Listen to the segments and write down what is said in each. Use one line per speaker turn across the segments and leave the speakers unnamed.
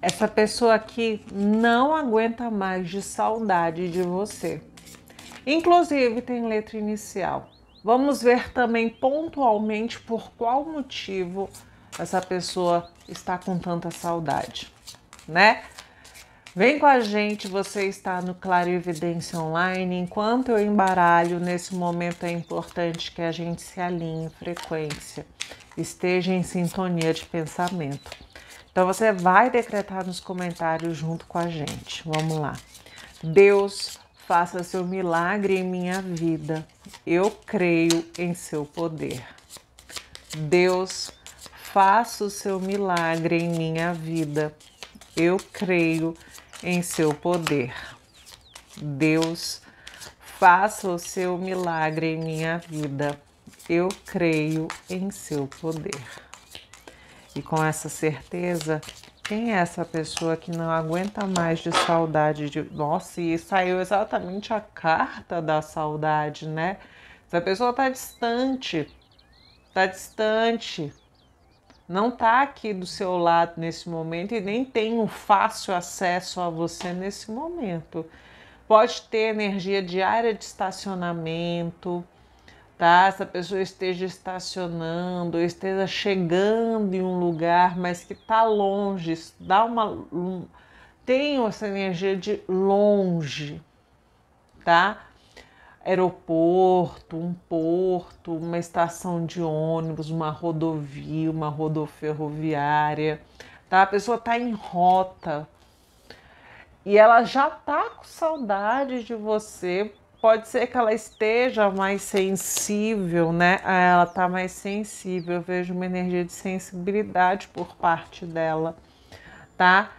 Essa pessoa aqui não aguenta mais de saudade de você. Inclusive tem letra inicial. Vamos ver também pontualmente por qual motivo essa pessoa está com tanta saudade, né? Vem com a gente, você está no Clarividência Online. Enquanto eu embaralho, nesse momento é importante que a gente se alinhe em frequência, esteja em sintonia de pensamento. Então você vai decretar nos comentários junto com a gente. Vamos lá. Deus, faça seu milagre em minha vida. Eu creio em seu poder. Deus, faça o seu milagre em minha vida. Eu creio em seu poder. Deus, faça o seu milagre em minha vida. Eu creio em seu poder e com essa certeza, quem é essa pessoa que não aguenta mais de saudade de. Nossa, e saiu exatamente a carta da saudade, né? Essa pessoa tá distante, tá distante, não tá aqui do seu lado nesse momento e nem tem um fácil acesso a você nesse momento. Pode ter energia diária de estacionamento tá? Essa pessoa esteja estacionando, esteja chegando em um lugar, mas que está longe, dá uma um, tem essa energia de longe, tá? Aeroporto, um porto, uma estação de ônibus, uma rodovia, uma rodoferroviária, tá? A pessoa está em rota e ela já tá com saudade de você pode ser que ela esteja mais sensível, né? Ah, ela tá mais sensível. Eu vejo uma energia de sensibilidade por parte dela, tá?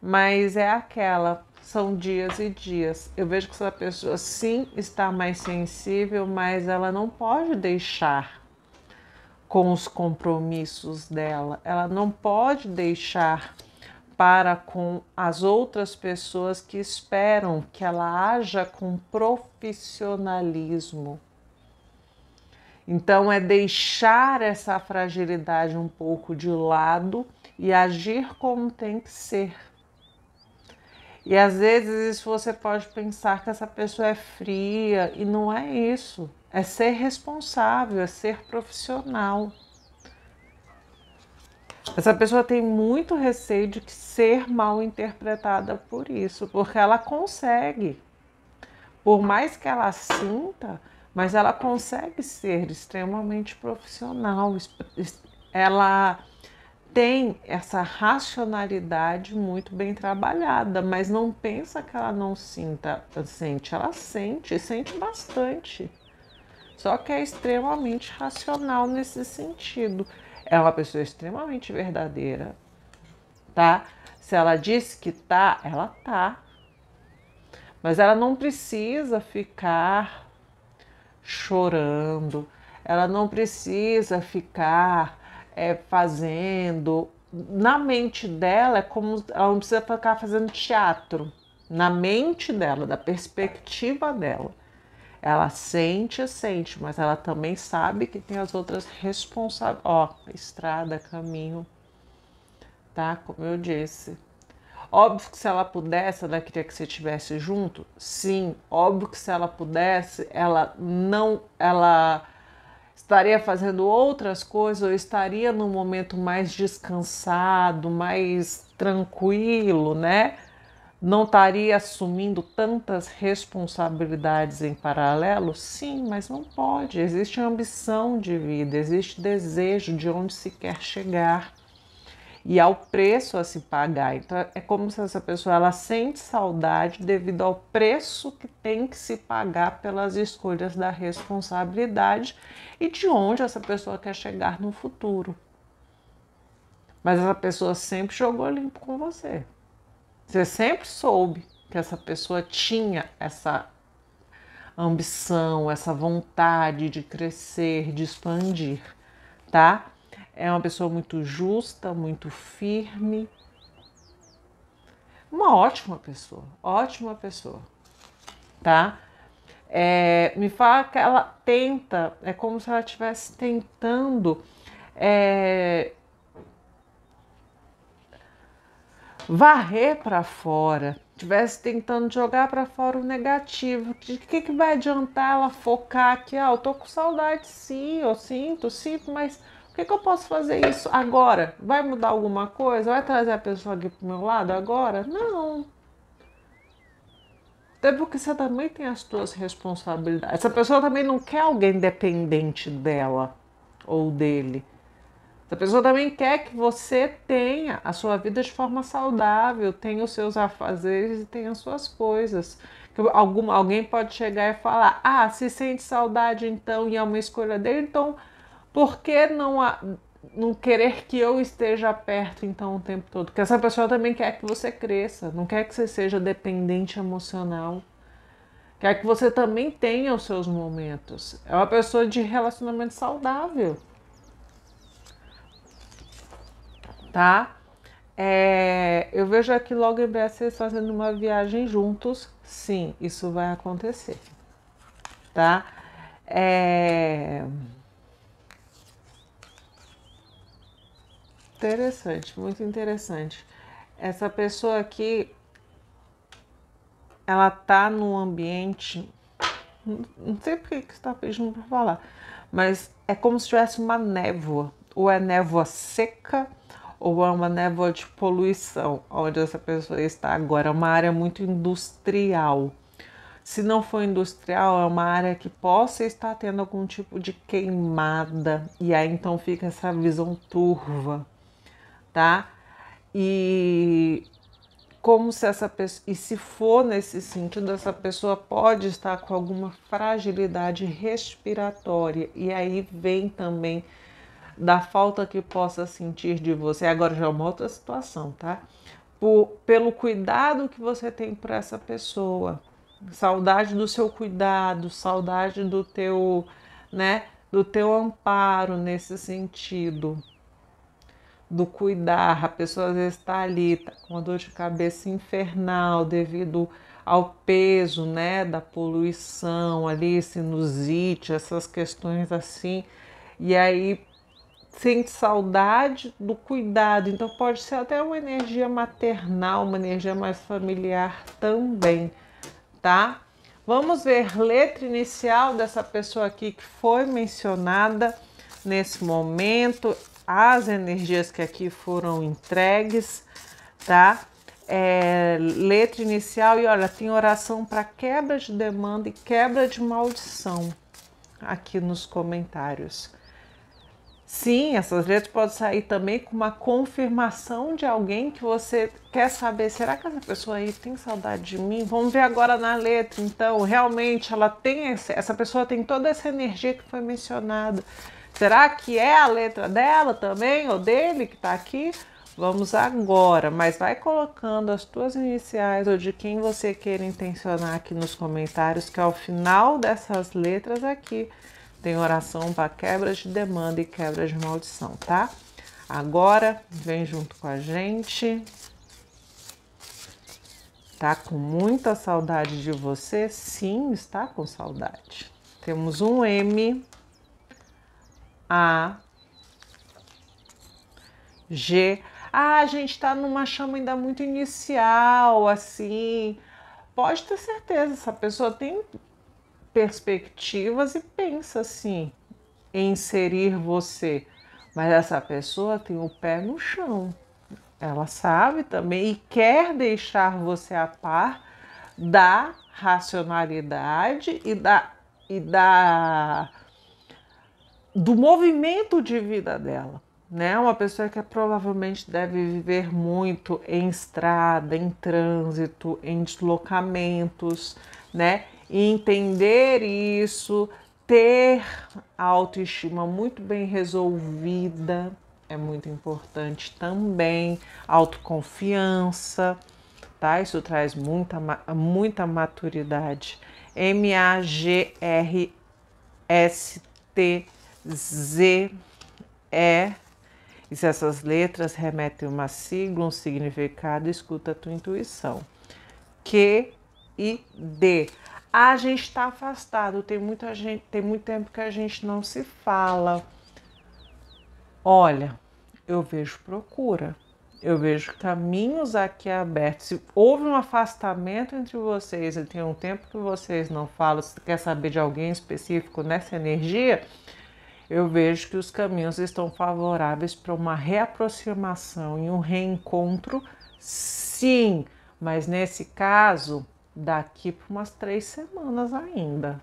Mas é aquela, são dias e dias. Eu vejo que essa pessoa sim está mais sensível, mas ela não pode deixar com os compromissos dela. Ela não pode deixar para com as outras pessoas que esperam que ela haja com profissionalismo. Então, é deixar essa fragilidade um pouco de lado e agir como tem que ser. E às vezes isso você pode pensar que essa pessoa é fria, e não é isso. É ser responsável, é ser profissional. Essa pessoa tem muito receio de ser mal interpretada por isso, porque ela consegue. Por mais que ela sinta, mas ela consegue ser extremamente profissional. Ela tem essa racionalidade muito bem trabalhada, mas não pensa que ela não sinta, sente, ela sente, sente bastante. Só que é extremamente racional nesse sentido é uma pessoa extremamente verdadeira, tá? Se ela disse que tá, ela tá. Mas ela não precisa ficar chorando, ela não precisa ficar é, fazendo. Na mente dela, é como ela não precisa ficar fazendo teatro. Na mente dela, da perspectiva dela. Ela sente, sente, mas ela também sabe que tem as outras responsabilidades. Ó, estrada, caminho, tá? Como eu disse. Óbvio que se ela pudesse, ela queria que você estivesse junto. Sim, óbvio que se ela pudesse, ela não, ela estaria fazendo outras coisas ou estaria num momento mais descansado, mais tranquilo, né? não estaria assumindo tantas responsabilidades em paralelo? Sim, mas não pode. Existe ambição de vida, existe desejo de onde se quer chegar e ao preço a se pagar. Então é como se essa pessoa ela sente saudade devido ao preço que tem que se pagar pelas escolhas da responsabilidade e de onde essa pessoa quer chegar no futuro. Mas essa pessoa sempre jogou limpo com você. Você sempre soube que essa pessoa tinha essa ambição, essa vontade de crescer, de expandir, tá? É uma pessoa muito justa, muito firme. Uma ótima pessoa, ótima pessoa, tá? É, me fala que ela tenta, é como se ela estivesse tentando é, varrer para fora, tivesse tentando jogar para fora o negativo, de que, que vai adiantar ela focar aqui? Ah, eu tô com saudade, sim, eu sinto, sinto, mas por que, que eu posso fazer isso agora? Vai mudar alguma coisa? Vai trazer a pessoa aqui pro meu lado agora? Não. Até porque você também tem as suas responsabilidades. Essa pessoa também não quer alguém dependente dela ou dele. A pessoa também quer que você tenha a sua vida de forma saudável, tenha os seus afazeres e tenha as suas coisas. alguém pode chegar e falar: ah, se sente saudade então e é uma escolha dele, então por que não, a, não querer que eu esteja perto então o tempo todo? Porque essa pessoa também quer que você cresça, não quer que você seja dependente emocional. Quer que você também tenha os seus momentos. É uma pessoa de relacionamento saudável. tá? É, eu vejo aqui logo em breve vocês fazendo uma viagem juntos. Sim, isso vai acontecer, tá? É... Interessante, muito interessante. Essa pessoa aqui, ela tá num ambiente. Não sei por que você tá pedindo para falar, mas é como se tivesse uma névoa, ou é névoa seca ou a é uma névoa de poluição, onde essa pessoa está agora. É uma área muito industrial. Se não for industrial, é uma área que possa estar tendo algum tipo de queimada, e aí então fica essa visão turva, tá? E como se essa pessoa, e se for nesse sentido, essa pessoa pode estar com alguma fragilidade respiratória, e aí vem também da falta que possa sentir de você. Agora já é uma outra situação, tá? Por, pelo cuidado que você tem por essa pessoa. Saudade do seu cuidado, saudade do teu, né, do teu amparo nesse sentido. Do cuidar, a pessoa às vezes está ali, tá com uma dor de cabeça infernal devido ao peso, né, da poluição ali, sinusite, essas questões assim. E aí sente saudade do cuidado. Então pode ser até uma energia maternal, uma energia mais familiar também, tá? Vamos ver letra inicial dessa pessoa aqui que foi mencionada nesse momento, as energias que aqui foram entregues, tá? É, letra inicial e olha, tem oração para quebra de demanda e quebra de maldição aqui nos comentários. Sim, essas letras podem sair também com uma confirmação de alguém que você quer saber. Será que essa pessoa aí tem saudade de mim? Vamos ver agora na letra. Então, realmente ela tem esse, essa pessoa tem toda essa energia que foi mencionada. Será que é a letra dela também ou dele que está aqui? Vamos agora, mas vai colocando as tuas iniciais ou de quem você queira intencionar aqui nos comentários, que é o final dessas letras aqui tem oração para quebras de demanda e quebras de maldição, tá? Agora, vem junto com a gente. Tá com muita saudade de você? Sim, está com saudade. Temos um M, A, G. Ah, a gente está numa chama ainda muito inicial, assim. Pode ter certeza, essa pessoa tem perspectivas e pensa assim em inserir você. Mas essa pessoa tem o pé no chão. Ela sabe também e quer deixar você a par da racionalidade e da e da do movimento de vida dela, né? Uma pessoa que provavelmente deve viver muito em estrada, em trânsito, em deslocamentos, né? entender isso, ter a autoestima muito bem resolvida é muito importante também, autoconfiança, tá? Isso traz muita, muita maturidade. M-A-G-R-S-T-Z e E se essas letras remetem uma sigla, um significado, escuta a tua intuição. Q e D a gente está afastado, tem muita gente, tem muito tempo que a gente não se fala. Olha, eu vejo procura, eu vejo caminhos aqui abertos. Se houve um afastamento entre vocês e tem um tempo que vocês não falam, se quer saber de alguém específico nessa energia, eu vejo que os caminhos estão favoráveis para uma reaproximação e um reencontro, sim, mas nesse caso daqui por umas três semanas ainda,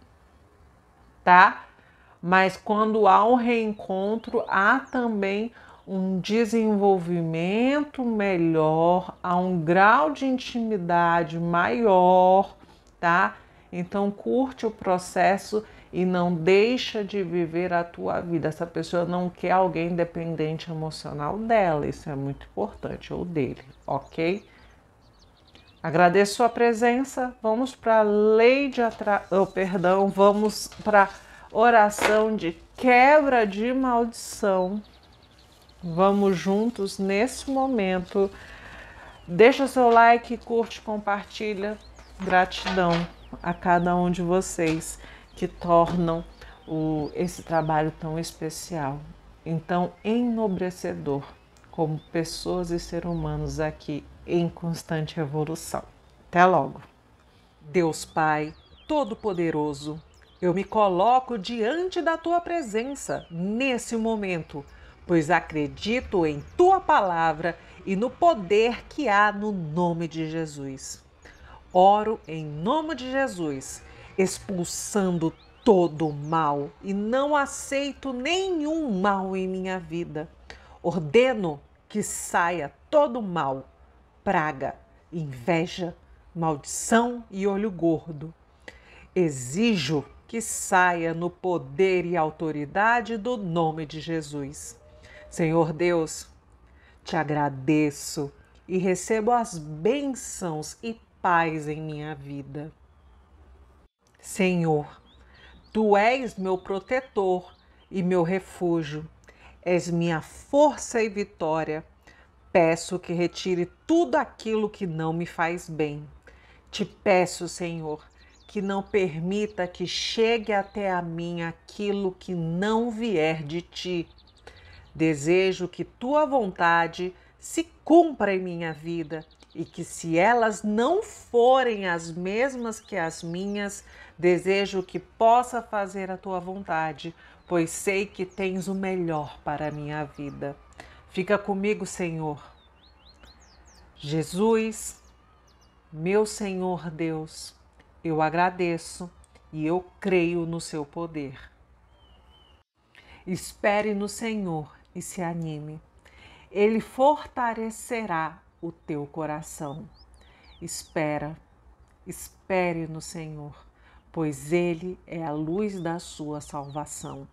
tá? Mas quando há um reencontro, há também um desenvolvimento melhor, há um grau de intimidade maior, tá? Então curte o processo e não deixa de viver a tua vida. Essa pessoa não quer alguém dependente emocional dela, isso é muito importante, ou dele, ok? Agradeço sua presença. Vamos para a lei de atra... oh, perdão, vamos para oração de quebra de maldição. Vamos juntos nesse momento. Deixa seu like, curte, compartilha. Gratidão a cada um de vocês que tornam o, esse trabalho tão especial, então enobrecedor, como pessoas e seres humanos aqui em constante evolução. Até logo. Deus Pai, Todo-Poderoso, eu me coloco diante da tua presença nesse momento, pois acredito em tua palavra e no poder que há no nome de Jesus. Oro em nome de Jesus, expulsando todo o mal e não aceito nenhum mal em minha vida. Ordeno que saia todo mal praga, inveja, maldição e olho gordo. Exijo que saia no poder e autoridade do nome de Jesus. Senhor Deus, te agradeço e recebo as bênçãos e paz em minha vida. Senhor, tu és meu protetor e meu refúgio, és minha força e vitória, peço que retire tudo aquilo que não me faz bem. Te peço, Senhor, que não permita que chegue até a mim aquilo que não vier de ti. Desejo que tua vontade se cumpra em minha vida e que, se elas não forem as mesmas que as minhas, desejo que possa fazer a tua vontade, pois sei que tens o melhor para a minha vida. Fica comigo, Senhor. Jesus, meu Senhor Deus, eu agradeço e eu creio no seu poder. Espere no Senhor e se anime. Ele fortalecerá o teu coração. Espera, espere no Senhor, pois Ele é a luz da sua salvação.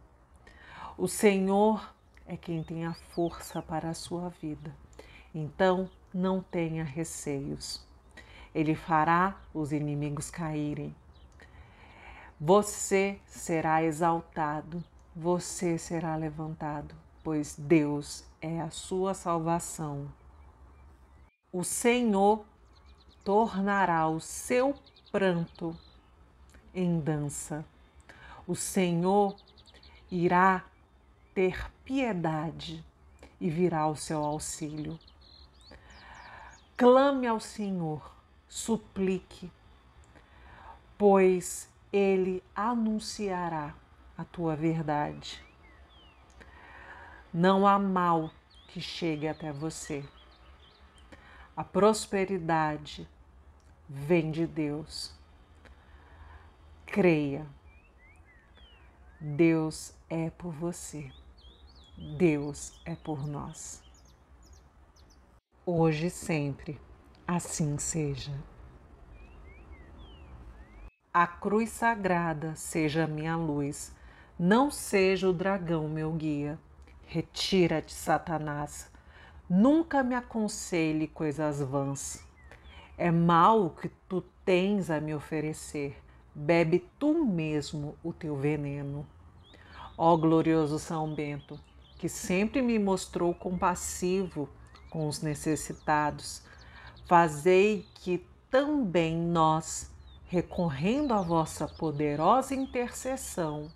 O Senhor é quem tem a força para a sua vida. Então, não tenha receios. Ele fará os inimigos caírem. Você será exaltado, você será levantado, pois Deus é a sua salvação. O Senhor tornará o seu pranto em dança. O Senhor irá ter piedade e virá ao seu auxílio. Clame ao Senhor, suplique, pois ele anunciará a tua verdade. Não há mal que chegue até você. A prosperidade vem de Deus. Creia, Deus é por você. Deus é por nós. Hoje e sempre, assim seja. A cruz sagrada seja minha luz, não seja o dragão meu guia. Retira-te, Satanás. Nunca me aconselhe coisas vãs. É mal o que tu tens a me oferecer. Bebe tu mesmo o teu veneno. Ó glorioso São Bento, que sempre me mostrou compassivo com os necessitados, fazei que também nós, recorrendo à vossa poderosa intercessão,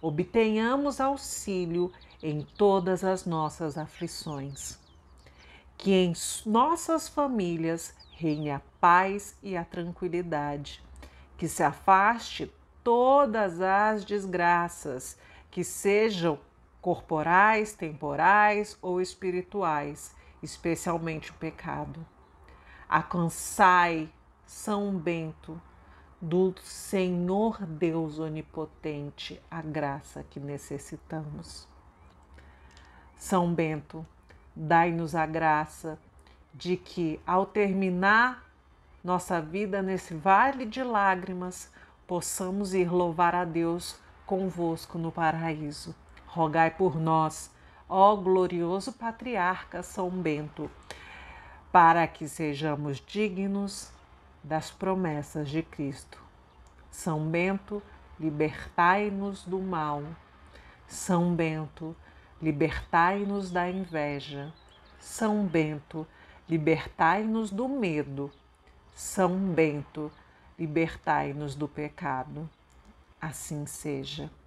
obtenhamos auxílio em todas as nossas aflições. Que em nossas famílias reine a paz e a tranquilidade, que se afaste todas as desgraças, que sejam corporais, temporais ou espirituais, especialmente o pecado. Alcançai, São Bento, do Senhor Deus Onipotente, a graça que necessitamos. São Bento, dai-nos a graça de que, ao terminar nossa vida nesse vale de lágrimas, possamos ir louvar a Deus convosco no paraíso rogai por nós, ó glorioso patriarca São Bento, para que sejamos dignos das promessas de Cristo. São Bento, libertai-nos do mal. São Bento, libertai-nos da inveja. São Bento, libertai-nos do medo. São Bento, libertai-nos do pecado. Assim seja.